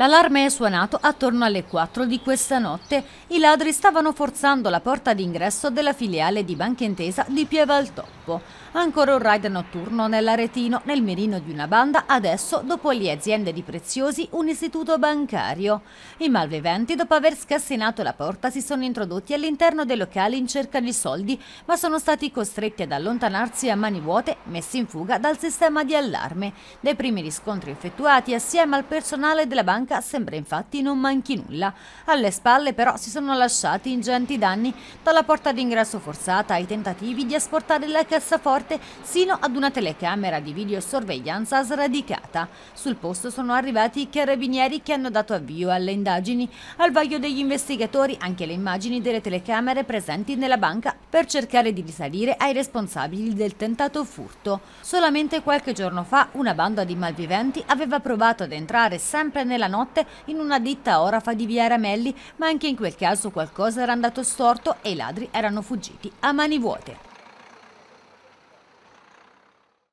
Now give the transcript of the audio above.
L'allarme è suonato attorno alle 4 di questa notte. I ladri stavano forzando la porta d'ingresso della filiale di Banca Intesa di Pieva al Ancora un raid notturno nell'Aretino, nel mirino di una banda, adesso dopo le aziende di Preziosi, un istituto bancario. I malviventi, dopo aver scassinato la porta, si sono introdotti all'interno dei locali in cerca di soldi, ma sono stati costretti ad allontanarsi a mani vuote, messi in fuga dal sistema di allarme. Dai primi riscontri effettuati assieme al personale della banca Bianca sembra infatti non manchi nulla. Alle spalle però si sono lasciati ingenti danni, dalla porta d'ingresso forzata ai tentativi di asportare la cassaforte sino ad una telecamera di videosorveglianza sradicata. Sul posto sono arrivati i carabinieri che hanno dato avvio alle indagini. Al vaglio degli investigatori anche le immagini delle telecamere presenti nella banca per cercare di risalire ai responsabili del tentato furto. Solamente qualche giorno fa una banda di malviventi aveva provato ad entrare sempre nella notte notte in una ditta Orafa di Via Ramelli, ma anche in quel caso qualcosa era andato storto e i ladri erano fuggiti a mani vuote.